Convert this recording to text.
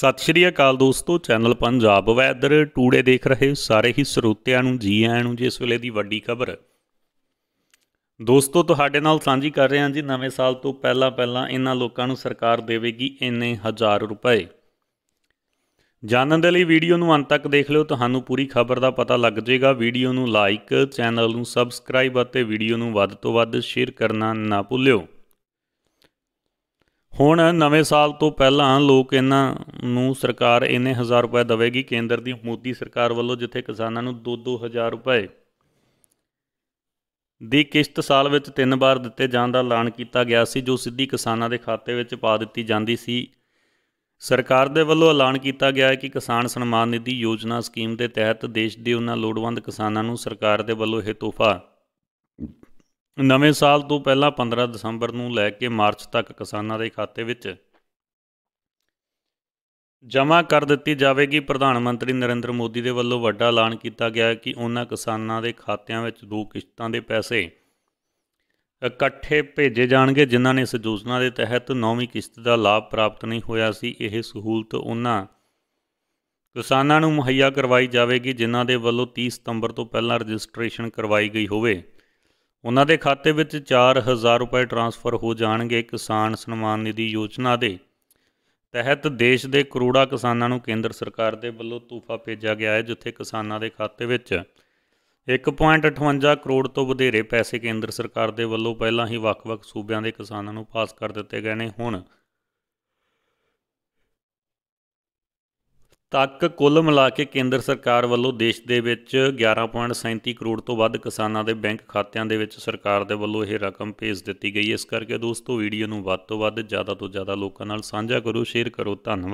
ਸਤਿ ਸ਼੍ਰੀ ਅਕਾਲ ਦੋਸਤੋ channel Punjab weather today ਦੇਖ ਰਹੇ ਸਾਰੇ ਹੀ ਸਰੋਤਿਆਂ ਨੂੰ ਜੀ ਆਇਆਂ ਨੂੰ ਜੀ ਇਸ ਵੇਲੇ ਦੀ ਵੱਡੀ ਖਬਰ ਦੋਸਤੋ ਤੁਹਾਡੇ ਨਾਲ ਸਾਂਝੀ ਕਰ ਰਹੇ ਹਾਂ ਜੀ ਨਵੇਂ ਸਾਲ ਤੋਂ ਪਹਿਲਾਂ ਪਹਿਲਾਂ ਇਹਨਾਂ ਲੋਕਾਂ ਨੂੰ ਸਰਕਾਰ ਦੇਵੇਗੀ ਇੰਨੇ ਹਜ਼ਾਰ ਰੁਪਏ ਜਾਣਨ ਦੇ ਲਈ ਵੀਡੀਓ ਨੂੰ ਅੰਤ ਤੱਕ ਦੇਖ ਲਿਓ ਤੁਹਾਨੂੰ ਪੂਰੀ ਖਬਰ ਦਾ ਪਤਾ ਲੱਗ ਜਾਏਗਾ ਵੀਡੀਓ ਨੂੰ ਲਾਈਕ ਚੈਨਲ ਨੂੰ ਸਬਸਕ੍ਰਾਈਬ ਅਤੇ ਵੀਡੀਓ ਨੂੰ ਵੱਧ ਤੋਂ ਵੱਧ ਸ਼ੇਅਰ ਕਰਨਾ ਨਾ ਭੁੱਲਿਓ ਹੁਣ ਨਵੇਂ ਸਾਲ ਤੋਂ ਪਹਿਲਾਂ ਲੋਕ ਇਹਨਾਂ ਨੂੰ ਸਰਕਾਰ ਇਹਨੇ 1000 ਰੁਪਏ ਦੇਵੇਗੀ ਕੇਂਦਰ ਦੀ ਮੋਦੀ ਸਰਕਾਰ ਵੱਲੋਂ ਜਿੱਥੇ ਕਿਸਾਨਾਂ ਨੂੰ 2-2000 ਰੁਪਏ ਦੀ ਕਿਸ਼ਤ ਸਾਲ ਵਿੱਚ ਤਿੰਨ ਵਾਰ ਦਿੱਤੇ ਜਾਣ ਦਾ ਐਲਾਨ ਕੀਤਾ ਗਿਆ ਸੀ ਜੋ ਸਿੱਧੀ ਕਿਸਾਨਾਂ ਦੇ ਖਾਤੇ ਵਿੱਚ ਪਾ ਦਿੱਤੀ ਜਾਂਦੀ ਸੀ ਸਰਕਾਰ ਦੇ ਵੱਲੋਂ ਐਲਾਨ ਕੀਤਾ ਗਿਆ ਹੈ ਕਿ ਕਿਸਾਨ ਸਨਮਾਨ ਨਿਧੀ ਯੋਜਨਾ ਸਕੀਮ ਦੇ ਤਹਿਤ ਦੇਸ਼ ਦੇ ਉਹਨਾਂ ਲੋੜਵੰਦ ਕਿਸਾਨਾਂ ਨੂੰ ਸਰਕਾਰ ਦੇ ਵੱਲੋਂ ਇਹ ਤੋਹਫਾ ਨਵੇਂ ਸਾਲ ਤੋਂ ਪਹਿਲਾਂ 15 ਦਸੰਬਰ ਨੂੰ ਲੈ ਕੇ ਮਾਰਚ ਤੱਕ ਕਿਸਾਨਾਂ ਦੇ ਖਾਤੇ ਵਿੱਚ ਜਮ੍ਹਾਂ ਕਰ ਦਿੱਤੀ ਜਾਵੇਗੀ ਪ੍ਰਧਾਨ ਮੰਤਰੀ ਨਰਿੰਦਰ ਮੋਦੀ ਦੇ ਵੱਲੋਂ ਵੱਡਾ ਐਲਾਨ ਕੀਤਾ ਗਿਆ ਹੈ ਕਿ ਉਹਨਾਂ ਕਿਸਾਨਾਂ ਦੇ ਖਾਤਿਆਂ ਵਿੱਚ ਦੋ ਕਿਸ਼ਤਾਂ ਦੇ ਪੈਸੇ ਇਕੱਠੇ ਭੇਜੇ ਜਾਣਗੇ ਜਿਨ੍ਹਾਂ ਨੇ ਇਸ ਯੋਜਨਾ ਦੇ ਤਹਿਤ 9ਵੀਂ ਕਿਸ਼ਤ ਦਾ ਲਾਭ ਪ੍ਰਾਪਤ ਨਹੀਂ ਹੋਇਆ ਸੀ ਇਹ ਸਹੂਲਤ ਉਹਨਾਂ ਕਿਸਾਨਾਂ ਨੂੰ ਮੁਹੱਈਆ ਕਰਵਾਈ ਜਾਵੇਗੀ ਜਿਨ੍ਹਾਂ ਦੇ ਵੱਲੋਂ 30 ਸਤੰਬਰ ਤੋਂ ਪਹਿਲਾਂ ਰਜਿਸਟ੍ਰੇਸ਼ਨ ਕਰਵਾਈ ਗਈ ਹੋਵੇ ਉਹਨਾਂ ਦੇ ਖਾਤੇ ਵਿੱਚ 4000 ਰੁਪਏ ਟ੍ਰਾਂਸਫਰ ਹੋ ਜਾਣਗੇ ਕਿਸਾਨ ਸਨਮਾਨ ਨਿਧੀ ਯੋਜਨਾ ਦੇ ਤਹਿਤ ਦੇਸ਼ ਦੇ ਕਰੋੜਾਂ ਕਿਸਾਨਾਂ ਨੂੰ ਕੇਂਦਰ ਸਰਕਾਰ ਦੇ ਵੱਲੋਂ ਤੋਹਫਾ ਭੇਜਿਆ ਗਿਆ ਹੈ ਜਿੱਥੇ ਕਿਸਾਨਾਂ ਦੇ ਖਾਤੇ ਵਿੱਚ 1.58 ਕਰੋੜ ਤੋਂ ਵਧੇਰੇ ਪੈਸੇ ਕੇਂਦਰ ਸਰਕਾਰ ਦੇ ਵੱਲੋਂ ਪਹਿਲਾਂ ਹੀ ਵੱਖ-ਵੱਖ ਸੂਬਿਆਂ ਦੇ ਕਿਸਾਨਾਂ ਨੂੰ ਪਾਸ ਕਰ ਦਿੱਤੇ ਗਏ ਨੇ ਹੁਣ ਤੱਕ ਕੁੱਲ ਮਿਲਾ ਕੇ ਕੇਂਦਰ ਸਰਕਾਰ ਵੱਲੋਂ ਦੇਸ਼ ਦੇ ਵਿੱਚ 11.37 ਕਰੋੜ ਤੋਂ ਵੱਧ ਕਿਸਾਨਾਂ ਦੇ ਬੈਂਕ ਖਾਤਿਆਂ ਦੇ ਵਿੱਚ ਸਰਕਾਰ ਦੇ ਵੱਲੋਂ ਇਹ ਰਕਮ ਭੇਜ ਦਿੱਤੀ ਗਈ ਇਸ ਕਰਕੇ ਦੋਸਤੋ ਵੀਡੀਓ ਨੂੰ ਵੱਧ ਤੋਂ ਵੱਧ ਜ਼ਿਆਦਾ ਤੋਂ ਜ਼ਿਆਦਾ ਲੋਕਾਂ ਨਾਲ ਸਾਂਝਾ ਕਰੋ ਸ਼ੇਅਰ ਕਰੋ ਧੰਨਵਾਦ